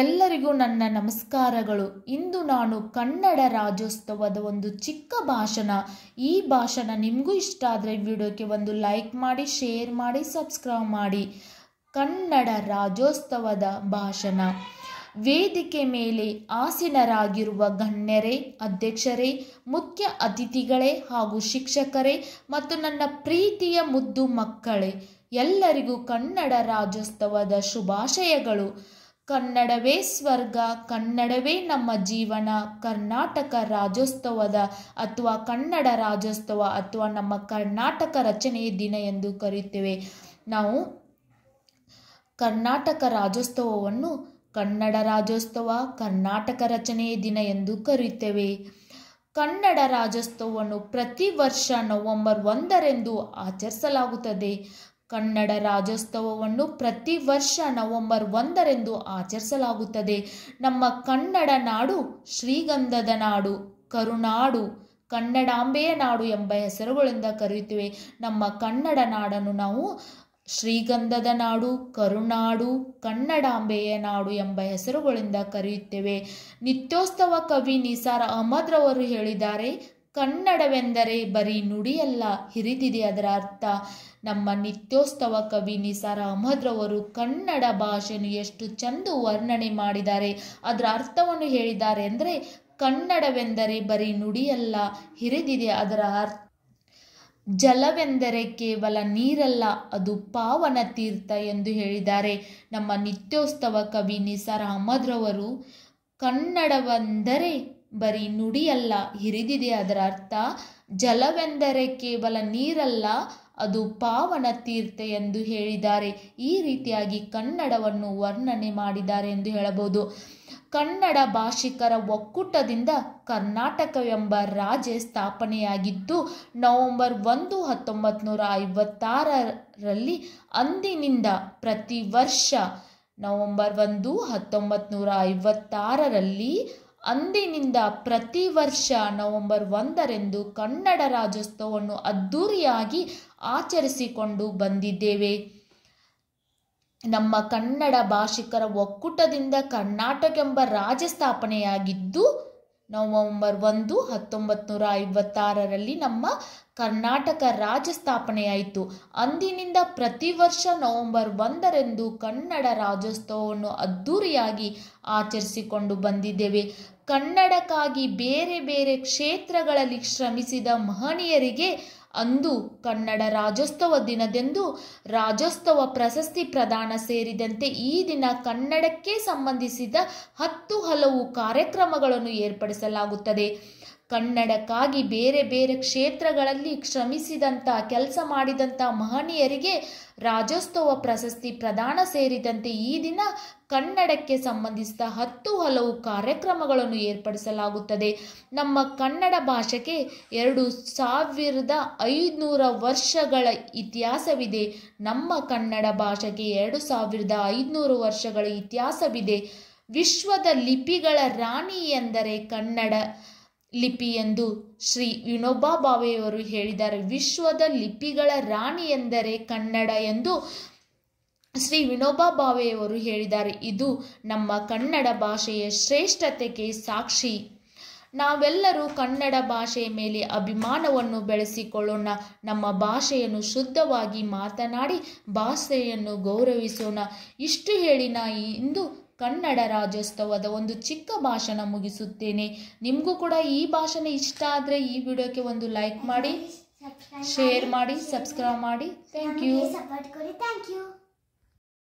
ಎಲ್ಲರಿಗೂ ನನ್ನ ನಮಸ್ಕಾರಗಳು ಇಂದು ನಾನು ಕನ್ನಡ ರಾಜ್ಯೋತ್ಸವದ ಒಂದು ಚಿಕ್ಕ ಭಾಷಣ ಈ ಭಾಷಣ ನಿಮಗೂ ಇಷ್ಟ ಆದರೆ ವಿಡಿಯೋಕ್ಕೆ ಒಂದು ಲೈಕ್ ಮಾಡಿ ಶೇರ್ ಮಾಡಿ ಸಬ್ಸ್ಕ್ರೈಬ್ ಮಾಡಿ ಕನ್ನಡ ರಾಜ್ಯೋತ್ಸವದ ಭಾಷಣ ವೇದಿಕೆ ಮೇಲೆ ಆಸೀನರಾಗಿರುವ ಗಣ್ಯರೇ ಅಧ್ಯಕ್ಷರೇ ಮುಖ್ಯ ಅತಿಥಿಗಳೇ ಹಾಗೂ ಶಿಕ್ಷಕರೇ ಮತ್ತು ನನ್ನ ಪ್ರೀತಿಯ ಮುದ್ದು ಮಕ್ಕಳೇ ಎಲ್ಲರಿಗೂ ಕನ್ನಡ ರಾಜ್ಯೋತ್ಸವದ ಶುಭಾಶಯಗಳು ಕನ್ನಡವೇ ಸ್ವರ್ಗ ಕನ್ನಡವೇ ನಮ್ಮ ಜೀವನ ಕರ್ನಾಟಕ ರಾಜ್ಯೋತ್ಸವದ ಅಥವಾ ಕನ್ನಡ ರಾಜ್ಯೋತ್ಸವ ಅಥವಾ ನಮ್ಮ ಕರ್ನಾಟಕ ರಚನೆಯ ದಿನ ಎಂದು ಕರೆಯುತ್ತೇವೆ ನಾವು ಕರ್ನಾಟಕ ರಾಜ್ಯೋತ್ಸವವನ್ನು ಕನ್ನಡ ರಾಜ್ಯೋತ್ಸವ ಕರ್ನಾಟಕ ರಚನೆಯ ದಿನ ಎಂದು ಕರೆಯುತ್ತೇವೆ ಕನ್ನಡ ರಾಜ್ಯೋತ್ಸವವನ್ನು ಪ್ರತಿ ವರ್ಷ ನವೆಂಬರ್ ಒಂದರೆಂದು ಆಚರಿಸಲಾಗುತ್ತದೆ ಕನ್ನಡ ರಾಜ್ಯೋತ್ಸವವನ್ನು ಪ್ರತಿ ವರ್ಷ ನವೆಂಬರ್ ಒಂದರೆಂದು ಆಚರಿಸಲಾಗುತ್ತದೆ ನಮ್ಮ ಕನ್ನಡ ನಾಡು ಶ್ರೀಗಂಧದ ನಾಡು ಕರುನಾಡು ಕನ್ನಡಾಂಬೆಯ ನಾಡು ಎಂಬ ಹೆಸರುಗಳಿಂದ ಕರೆಯುತ್ತೇವೆ ನಮ್ಮ ಕನ್ನಡ ನಾಡನ್ನು ನಾವು ಶ್ರೀಗಂಧದ ನಾಡು ಕರುನಾಡು ಕನ್ನಡಾಂಬೆಯ ನಾಡು ಎಂಬ ಹೆಸರುಗಳಿಂದ ಕರೆಯುತ್ತೇವೆ ನಿತ್ಯೋತ್ಸವ ಕವಿ ನಿಸಾರ್ ರವರು ಹೇಳಿದ್ದಾರೆ ಕನ್ನಡವೆಂದರೆ ಬರೀ ನುಡಿಯಲ್ಲ ಹಿರಿದಿದೆ ಅದರ ಅರ್ಥ ನಮ್ಮ ನಿತ್ಯೋತ್ಸವ ಕವಿ ನಿಸಾರ್ ಅಹಮದ್ರವರು ಕನ್ನಡ ಭಾಷೆಯನ್ನು ಎಷ್ಟು ಚೆಂದು ವರ್ಣನೆ ಮಾಡಿದ್ದಾರೆ ಅದರ ಅರ್ಥವನ್ನು ಹೇಳಿದ್ದಾರೆ ಅಂದರೆ ಕನ್ನಡವೆಂದರೆ ಬರೀ ನುಡಿಯಲ್ಲ ಹಿರಿದಿದೆ ಅದರ ಅರ್ಥ ಜಲವೆಂದರೆ ಕೇವಲ ನೀರಲ್ಲ ಅದು ಪಾವನ ತೀರ್ಥ ಎಂದು ಹೇಳಿದ್ದಾರೆ ನಮ್ಮ ನಿತ್ಯೋತ್ಸವ ಕವಿ ನಿಸಾರ್ ಅಹಮದ್ರವರು ಕನ್ನಡವೆಂದರೆ ಬರೀ ನುಡಿಯಲ್ಲ ಹಿರಿದಿದೆ ಅದರ ಅರ್ಥ ಜಲವೆಂದರೆ ಕೇವಲ ನೀರಲ್ಲ ಅದು ಪಾವನ ತೀರ್ಥ ಎಂದು ಹೇಳಿದ್ದಾರೆ ಈ ರೀತಿಯಾಗಿ ಕನ್ನಡವನ್ನು ವರ್ಣನೆ ಮಾಡಿದ್ದಾರೆ ಎಂದು ಹೇಳಬಹುದು ಕನ್ನಡ ಭಾಷಿಕರ ಒಕ್ಕೂಟದಿಂದ ಕರ್ನಾಟಕವೆಂಬ ರಾಜ್ಯ ಸ್ಥಾಪನೆಯಾಗಿದ್ದು ನವೆಂಬರ್ ಒಂದು ಹತ್ತೊಂಬತ್ತು ನೂರ ಐವತ್ತಾರರಲ್ಲಿ ಅಂದಿನಿಂದ ಪ್ರತಿ ವರ್ಷ ನವೆಂಬರ್ ಒಂದು ಹತ್ತೊಂಬತ್ತು ನೂರ ಐವತ್ತಾರರಲ್ಲಿ ಅಂದಿನಿಂದ ಪ್ರತಿ ವರ್ಷ ನವೆಂಬರ್ ಒಂದರಂದು ಕನ್ನಡ ರಾಜ್ಯೋತ್ಸವವನ್ನು ಅದ್ಧೂರಿಯಾಗಿ ಆಚರಿಸಿಕೊಂಡು ಬಂದಿದ್ದೇವೆ ನಮ್ಮ ಕನ್ನಡ ಭಾಷಿಕರ ಒಕ್ಕೂಟದಿಂದ ಕರ್ನಾಟಕ ಎಂಬ ರಾಜ್ಯ ಸ್ಥಾಪನೆಯಾಗಿದ್ದು ನವಂಬರ್ ಒಂದು ಹತ್ತೊಂಬತ್ತು ನೂರ ಐವತ್ತಾರರಲ್ಲಿ ನಮ್ಮ ಕರ್ನಾಟಕ ರಾಜ್ಯ ಸ್ಥಾಪನೆಯಾಯಿತು ಅಂದಿನಿಂದ ಪ್ರತಿ ವರ್ಷ ನವೆಂಬರ್ ಒಂದರಂದು ಕನ್ನಡ ರಾಜ್ಯೋತ್ಸವವನ್ನು ಅದ್ಧೂರಿಯಾಗಿ ಆಚರಿಸಿಕೊಂಡು ಬಂದಿದ್ದೇವೆ ಕನ್ನಡಕ್ಕಾಗಿ ಬೇರೆ ಬೇರೆ ಕ್ಷೇತ್ರಗಳಲ್ಲಿ ಶ್ರಮಿಸಿದ ಮಹನೀಯರಿಗೆ ಅಂದು ಕನ್ನಡ ರಾಜ್ಯೋತ್ಸವ ದಿನದೆಂದು ರಾಜ್ಯೋತ್ಸವ ಪ್ರಶಸ್ತಿ ಪ್ರದಾನ ಸೇರಿದಂತೆ ಈ ದಿನ ಕನ್ನಡಕ್ಕೆ ಸಂಬಂಧಿಸಿದ ಹತ್ತು ಹಲವು ಕಾರ್ಯಕ್ರಮಗಳನ್ನು ಏರ್ಪಡಿಸಲಾಗುತ್ತದೆ ಕನ್ನಡಕ್ಕಾಗಿ ಬೇರೆ ಬೇರೆ ಕ್ಷೇತ್ರಗಳಲ್ಲಿ ಶ್ರಮಿಸಿದಂಥ ಕೆಲಸ ಮಾಡಿದಂಥ ಮಹನೀಯರಿಗೆ ರಾಜ್ಯೋತ್ಸವ ಪ್ರಶಸ್ತಿ ಪ್ರದಾನ ಸೇರಿದಂತೆ ಈ ದಿನ ಕನ್ನಡಕ್ಕೆ ಸಂಬಂಧಿಸಿದ ಹತ್ತು ಹಲವು ಕಾರ್ಯಕ್ರಮಗಳನ್ನು ಏರ್ಪಡಿಸಲಾಗುತ್ತದೆ ನಮ್ಮ ಕನ್ನಡ ಭಾಷೆಗೆ ಎರಡು ಸಾವಿರದ ಐದುನೂರ ವರ್ಷಗಳ ಇತಿಹಾಸವಿದೆ ನಮ್ಮ ಕನ್ನಡ ಭಾಷೆಗೆ ಎರಡು ಸಾವಿರದ ಐದುನೂರು ವರ್ಷಗಳ ಇತಿಹಾಸವಿದೆ ವಿಶ್ವದ ಲಿಪಿಗಳ ರಾಣಿ ಎಂದರೆ ಕನ್ನಡ ಲಿಪಿ ಎಂದು ಶ್ರೀ ವಿನೋಬಾ ಭಾವೆಯವರು ಹೇಳಿದ್ದಾರೆ ವಿಶ್ವದ ಲಿಪಿಗಳ ರಾಣಿ ಎಂದರೆ ಕನ್ನಡ ಎಂದು ಶ್ರೀ ವಿನೋಬಾ ಭಾವೆಯವರು ಹೇಳಿದ್ದಾರೆ ಇದು ನಮ್ಮ ಕನ್ನಡ ಭಾಷೆಯ ಶ್ರೇಷ್ಠತೆಗೆ ಸಾಕ್ಷಿ ನಾವೆಲ್ಲರೂ ಕನ್ನಡ ಭಾಷೆಯ ಮೇಲೆ ಅಭಿಮಾನವನ್ನು ಬೆಳೆಸಿಕೊಳ್ಳೋಣ ನಮ್ಮ ಭಾಷೆಯನ್ನು ಶುದ್ಧವಾಗಿ ಮಾತನಾಡಿ ಭಾಷೆಯನ್ನು ಗೌರವಿಸೋಣ ಇಷ್ಟು ನಾ ಇಂದು ಕನ್ನಡ ರಾಜ್ಯೋತ್ಸವದ ಒಂದು ಚಿಕ್ಕ ಭಾಷಣ ಮುಗಿಸುತ್ತೇನೆ ನಿಮಗೂ ಕೂಡ ಈ ಭಾಷಣ ಇಷ್ಟ ಆದರೆ ಈ ವಿಡಿಯೋಕ್ಕೆ ಒಂದು ಲೈಕ್ ಮಾಡಿ ಶೇರ್ ಮಾಡಿ ಸಬ್ಸ್ಕ್ರೈಬ್ ಮಾಡಿ thank you support thank you